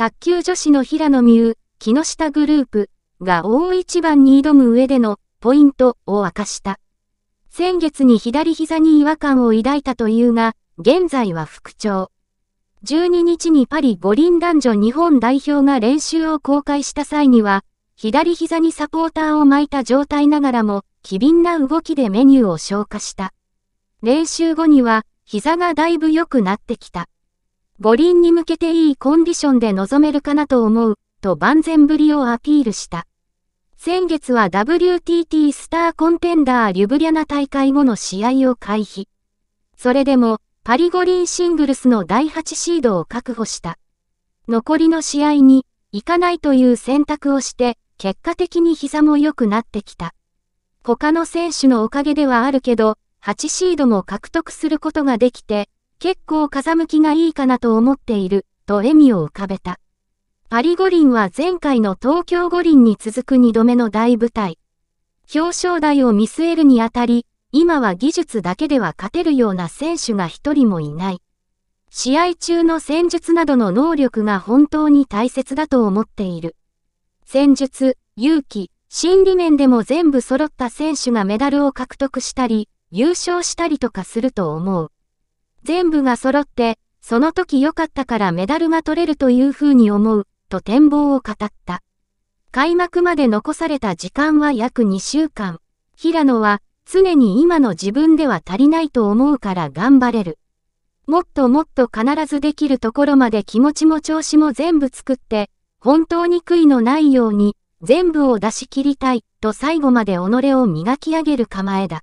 卓球女子の平野美宇、木下グループが大一番に挑む上でのポイントを明かした。先月に左膝に違和感を抱いたというが、現在は復調。12日にパリ五輪男女日本代表が練習を公開した際には、左膝にサポーターを巻いた状態ながらも、機敏な動きでメニューを消化した。練習後には、膝がだいぶ良くなってきた。五輪に向けていいコンディションで臨めるかなと思う、と万全ぶりをアピールした。先月は WTT スターコンテンダーリュブリャナ大会後の試合を回避。それでも、パリ五輪シングルスの第8シードを確保した。残りの試合に、行かないという選択をして、結果的に膝も良くなってきた。他の選手のおかげではあるけど、8シードも獲得することができて、結構風向きがいいかなと思っている、と笑みを浮かべた。パリ五輪は前回の東京五輪に続く2度目の大舞台。表彰台を見据えるにあたり、今は技術だけでは勝てるような選手が一人もいない。試合中の戦術などの能力が本当に大切だと思っている。戦術、勇気、心理面でも全部揃った選手がメダルを獲得したり、優勝したりとかすると思う。全部が揃って、その時良かったからメダルが取れるというふうに思う、と展望を語った。開幕まで残された時間は約2週間。平野は常に今の自分では足りないと思うから頑張れる。もっともっと必ずできるところまで気持ちも調子も全部作って、本当に悔いのないように、全部を出し切りたい、と最後まで己を磨き上げる構えだ。